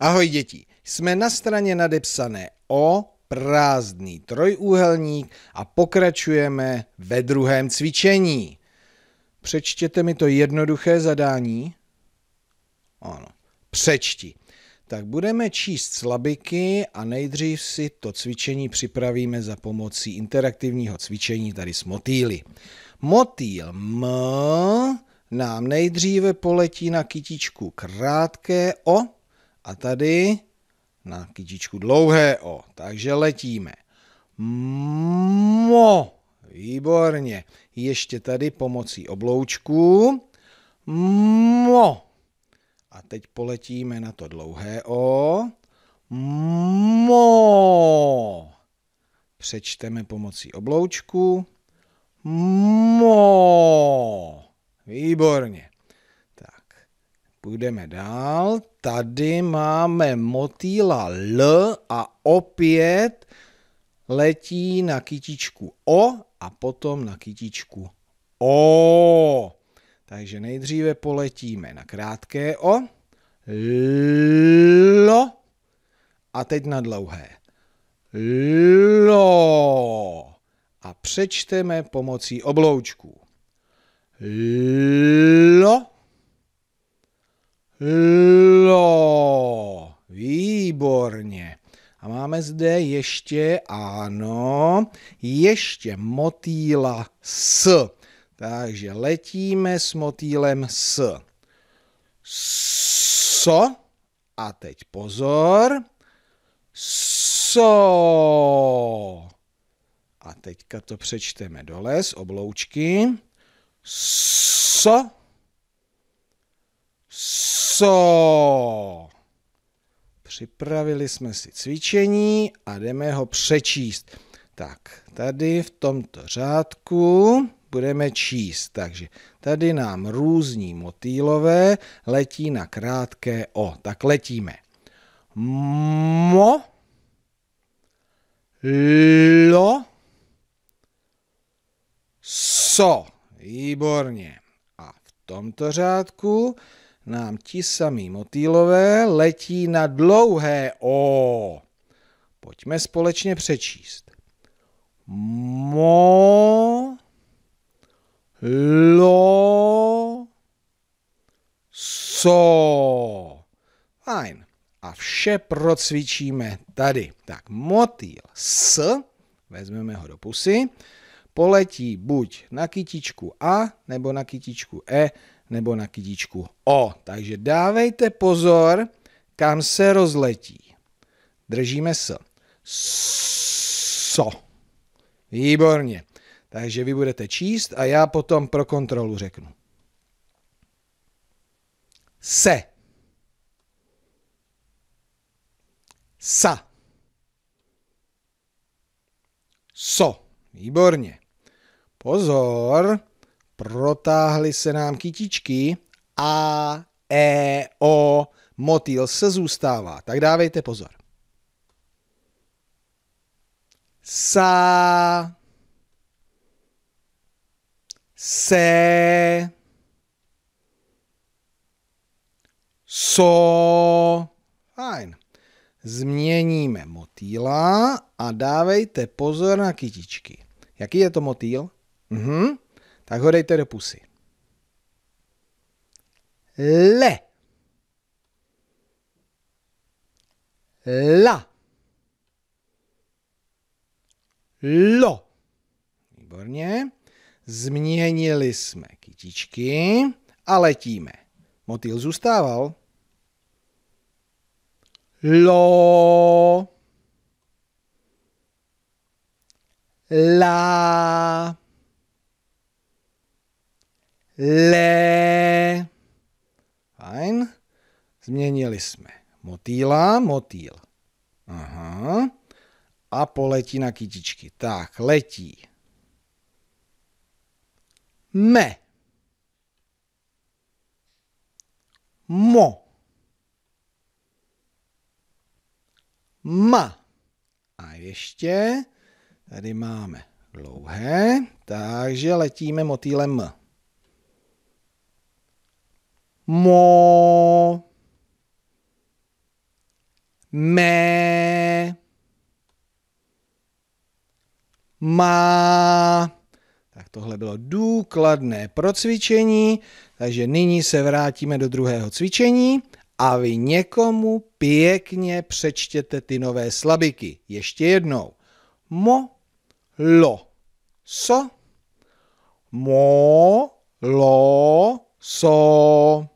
Ahoj děti, jsme na straně nadepsané O, prázdný trojúhelník a pokračujeme ve druhém cvičení. Přečtěte mi to jednoduché zadání. Ano, přečti. Tak budeme číst slabiky a nejdřív si to cvičení připravíme za pomocí interaktivního cvičení tady s motýly. Motýl M nám nejdříve poletí na kytičku krátké O, a tady na kytičku dlouhé O. Takže letíme. Mo. Výborně. Ještě tady pomocí obloučku. Mo. A teď poletíme na to dlouhé O. Mo. Přečteme pomocí obloučku. Mo. Výborně. Půjdeme dál. Tady máme motýla L a opět letí na kytičku O a potom na kytičku O. Takže nejdříve poletíme na krátké O, lo a teď na dlouhé lo a přečteme pomocí obloučků. Lo Lo. Výborně. A máme zde ještě, ano, ještě motýla s. Takže letíme s motýlem s. So. A teď pozor. So. A teďka to přečteme dole z obloučky. So co? Připravili jsme si cvičení a jdeme ho přečíst. Tak, tady v tomto řádku budeme číst. Takže tady nám různí motýlové letí na krátké O. Tak letíme. Mo, lo, so. Výborně. A v tomto řádku nám ti samí motýlové letí na dlouhé O. Pojďme společně přečíst. Mo lo so. Fajn. A vše procvičíme tady. Tak motýl s, vezmeme ho do pusy, poletí buď na kytičku A nebo na kytičku E, nebo na kytičku O. Takže dávejte pozor, kam se rozletí. Držíme se. So. Výborně. Takže vy budete číst a já potom pro kontrolu řeknu. Se. Sa. So. Výborně. Pozor protáhly se nám kytičky a, e, o, motýl se zůstává. Tak dávejte pozor. Sa, se, so, fajn. Změníme motýla a dávejte pozor na kytičky. Jaký je to motýl? Mhm tak ho dejte do pusy. Le. La. Lo. Výborně. Změnili jsme kytičky a letíme. Motýl zůstával. Lo. La. Le, Fajn. Změnili jsme motýla, motýl. Aha. A poletí na kytičky. Tak, letí. Me. Mo. Ma. A ještě tady máme dlouhé, takže letíme motýlem M mo me, ma. Tak tohle bylo důkladné procvičení, takže nyní se vrátíme do druhého cvičení a vy někomu pěkně přečtěte ty nové slabiky. Ještě jednou. Mo, lo, so, mo, lo, so.